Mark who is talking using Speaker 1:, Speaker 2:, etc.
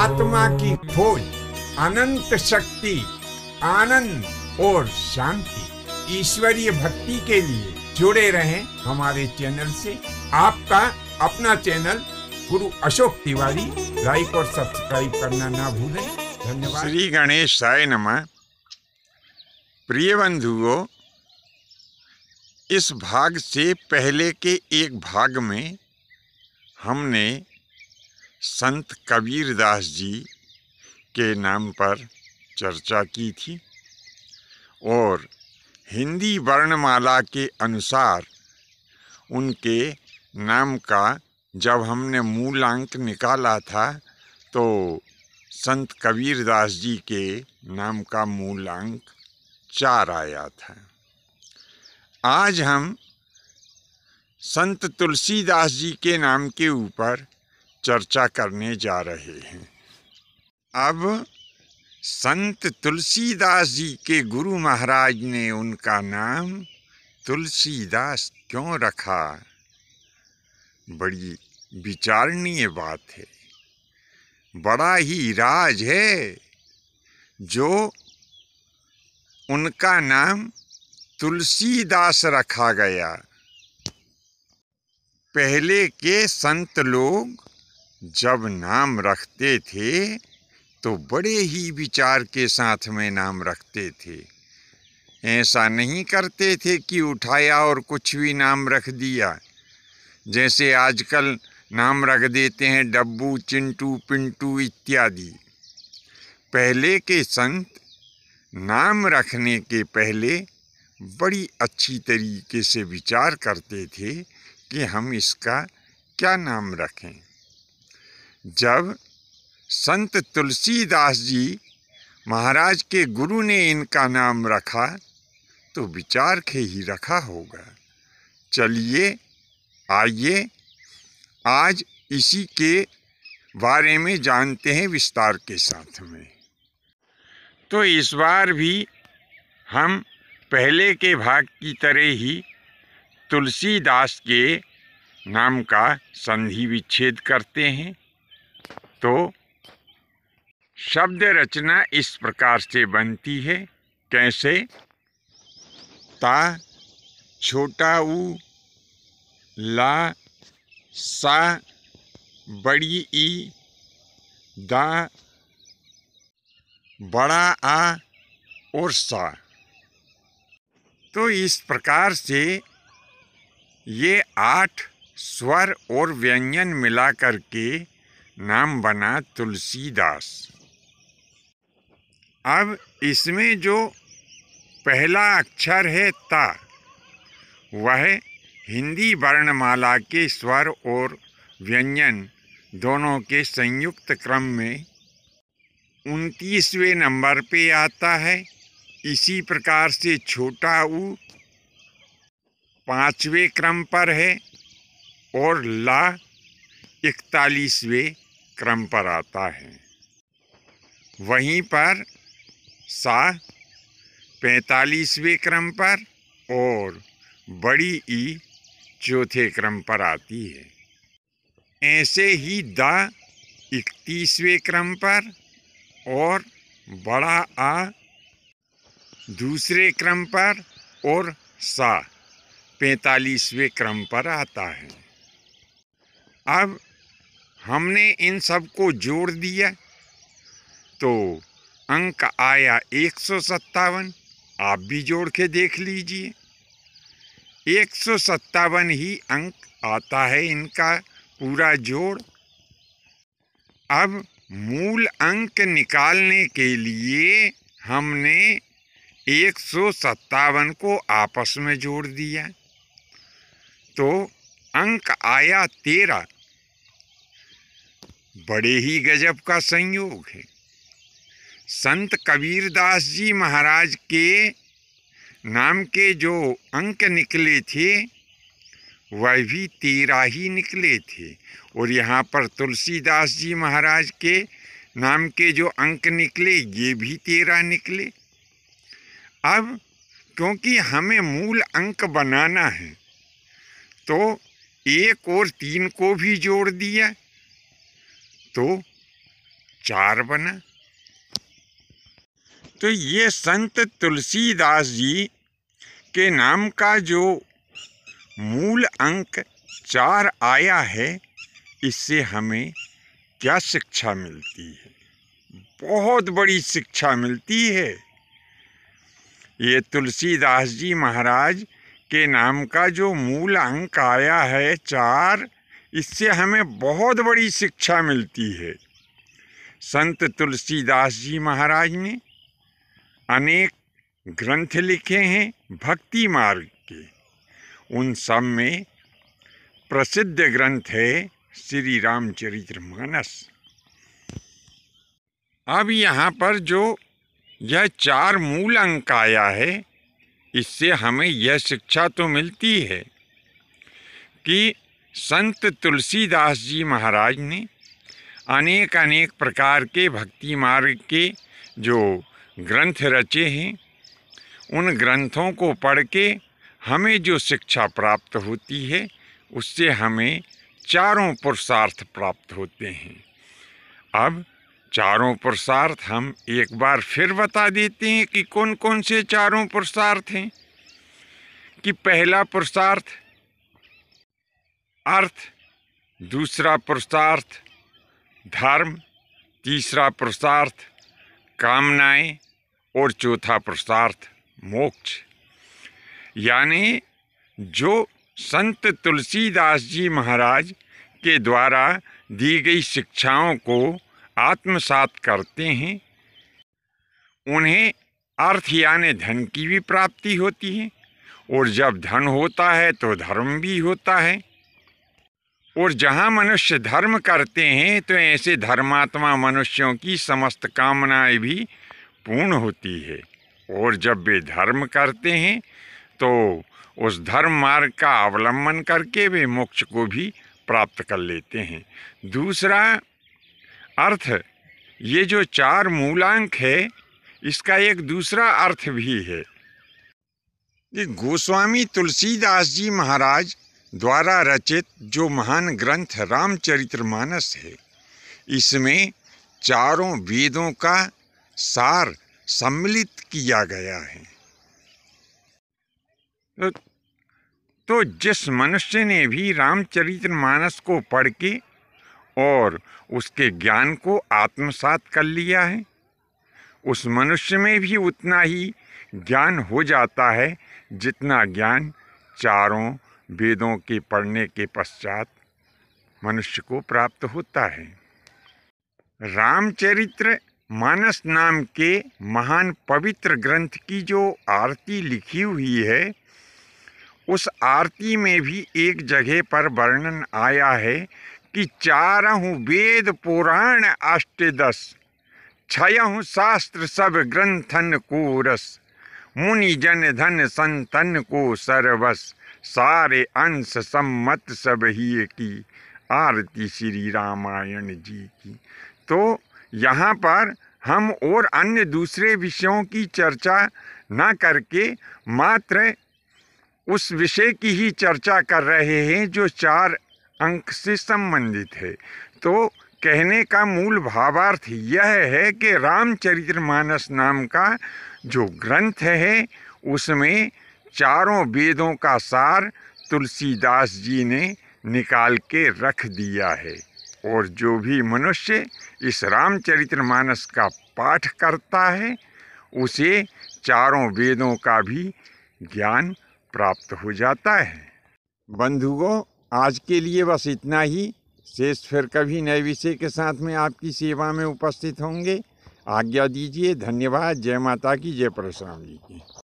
Speaker 1: आत्मा की खोज अनंत शक्ति आनंद और शांति ईश्वरीय भक्ति के लिए जुड़े रहें हमारे चैनल से आपका अपना चैनल गुरु अशोक तिवारी लाइक और सब्सक्राइब करना ना भूलें धन्यवाद श्री गणेश साय नमः प्रिय बंधुओं इस भाग से पहले के एक भाग में हमने संत कबीरदास जी के नाम पर चर्चा की थी और हिंदी वर्णमाला के अनुसार उनके नाम का जब हमने मूलांक निकाला था तो संत कबीरदास जी के नाम का मूलांक चार आया था आज हम संत तुलसीदास जी के नाम के ऊपर चर्चा करने जा रहे हैं अब संत तुलसीदास जी के गुरु महाराज ने उनका नाम तुलसीदास क्यों रखा बड़ी विचारणीय बात है बड़ा ही राज है जो उनका नाम तुलसीदास रखा गया पहले के संत लोग जब नाम रखते थे तो बड़े ही विचार के साथ में नाम रखते थे ऐसा नहीं करते थे कि उठाया और कुछ भी नाम रख दिया जैसे आजकल नाम रख देते हैं डब्बू चिंटू पिंटू इत्यादि पहले के संत नाम रखने के पहले बड़ी अच्छी तरीके से विचार करते थे कि हम इसका क्या नाम रखें जब संत तुलसीदास जी महाराज के गुरु ने इनका नाम रखा तो विचार के ही रखा होगा चलिए आइए आज इसी के बारे में जानते हैं विस्तार के साथ में तो इस बार भी हम पहले के भाग की तरह ही तुलसीदास के नाम का संधि विच्छेद करते हैं तो शब्द रचना इस प्रकार से बनती है कैसे ता छोटा उ ला सा बड़ी ई दा बड़ा आ और सा तो इस प्रकार से ये आठ स्वर और व्यंजन मिला कर के नाम बना तुलसीदास अब इसमें जो पहला अक्षर है ता वह हिंदी वर्णमाला के स्वर और व्यंजन दोनों के संयुक्त क्रम में उनतीसवें नंबर पे आता है इसी प्रकार से छोटा ऊ पाँचवें क्रम पर है और ला इकतालीसवें क्रम पर आता है वहीं पर सा पैंतालीसवें क्रम पर और बड़ी ई चौथे क्रम पर आती है ऐसे ही द इकतीसवें क्रम पर और बड़ा आ दूसरे क्रम पर और सा पैंतालीसवें क्रम पर आता है अब हमने इन सब को जोड़ दिया तो अंक आया एक सौ सत्तावन आप भी जोड़ के देख लीजिए एक सौ सत्तावन ही अंक आता है इनका पूरा जोड़ अब मूल अंक निकालने के लिए हमने एक सौ सत्तावन को आपस में जोड़ दिया तो अंक आया तेरह बड़े ही गजब का संयोग है संत कबीरदास जी महाराज के नाम के जो अंक निकले थे वह भी तेरा ही निकले थे और यहाँ पर तुलसीदास जी महाराज के नाम के जो अंक निकले ये भी तेरा निकले अब क्योंकि हमें मूल अंक बनाना है तो एक और तीन को भी जोड़ दिया तो चार बना तो ये संत तुलसीदास जी के नाम का जो मूल अंक चार आया है इससे हमें क्या शिक्षा मिलती है बहुत बड़ी शिक्षा मिलती है ये तुलसीदास जी महाराज के नाम का जो मूल अंक आया है चार इससे हमें बहुत बड़ी शिक्षा मिलती है संत तुलसीदास जी महाराज ने अनेक ग्रंथ लिखे हैं भक्ति मार्ग के उन सब में प्रसिद्ध ग्रंथ है श्री रामचरित्र मानस अब यहाँ पर जो यह चार मूल अंक आया है इससे हमें यह शिक्षा तो मिलती है कि संत तुलसीदास जी महाराज ने अनेक अनेक प्रकार के भक्ति मार्ग के जो ग्रंथ रचे हैं उन ग्रंथों को पढ़ के हमें जो शिक्षा प्राप्त होती है उससे हमें चारों पुरुषार्थ प्राप्त होते हैं अब चारों पुरुषार्थ हम एक बार फिर बता देते हैं कि कौन कौन से चारों पुरुषार्थ हैं कि पहला पुरुषार्थ अर्थ दूसरा पुरुषार्थ धर्म तीसरा पुरुषार्थ कामनाएं और चौथा पुरुषार्थ मोक्ष यानी जो संत तुलसीदास जी महाराज के द्वारा दी गई शिक्षाओं को आत्मसात करते हैं उन्हें अर्थ यानि धन की भी प्राप्ति होती है और जब धन होता है तो धर्म भी होता है और जहाँ मनुष्य धर्म करते हैं तो ऐसे धर्मात्मा मनुष्यों की समस्त कामनाएं भी पूर्ण होती है और जब वे धर्म करते हैं तो उस धर्म मार्ग का अवलंबन करके वे मोक्ष को भी प्राप्त कर लेते हैं दूसरा अर्थ ये जो चार मूलांक है इसका एक दूसरा अर्थ भी है गोस्वामी तुलसीदास जी महाराज द्वारा रचित जो महान ग्रंथ रामचरितमानस है इसमें चारों वेदों का सार सम्मिलित किया गया है तो, तो जिस मनुष्य ने भी रामचरितमानस को पढ़ के और उसके ज्ञान को आत्मसात कर लिया है उस मनुष्य में भी उतना ही ज्ञान हो जाता है जितना ज्ञान चारों वेदों के पढ़ने के पश्चात मनुष्य को प्राप्त होता है रामचरित्र मानस नाम के महान पवित्र ग्रंथ की जो आरती लिखी हुई है उस आरती में भी एक जगह पर वर्णन आया है कि चारहु वेद पुराण अष्टदश छयहु शास्त्र सब ग्रंथन को रस मुनि जन धन संतन को सर्वस सारे अंश सम्मत सब ही की आरती श्री रामायण जी की तो यहाँ पर हम और अन्य दूसरे विषयों की चर्चा ना करके मात्र उस विषय की ही चर्चा कर रहे हैं जो चार अंक से संबंधित है तो कहने का मूल भावार्थ यह है कि रामचरितमानस नाम का जो ग्रंथ है उसमें चारों वेदों का सार तुलसीदास जी ने निकाल के रख दिया है और जो भी मनुष्य इस रामचरितमानस का पाठ करता है उसे चारों वेदों का भी ज्ञान प्राप्त हो जाता है बंधुओं आज के लिए बस इतना ही शेष फिर कभी नए विषय के साथ में आपकी सेवा में उपस्थित होंगे आज्ञा दीजिए धन्यवाद जय माता की जय परशुराम जी की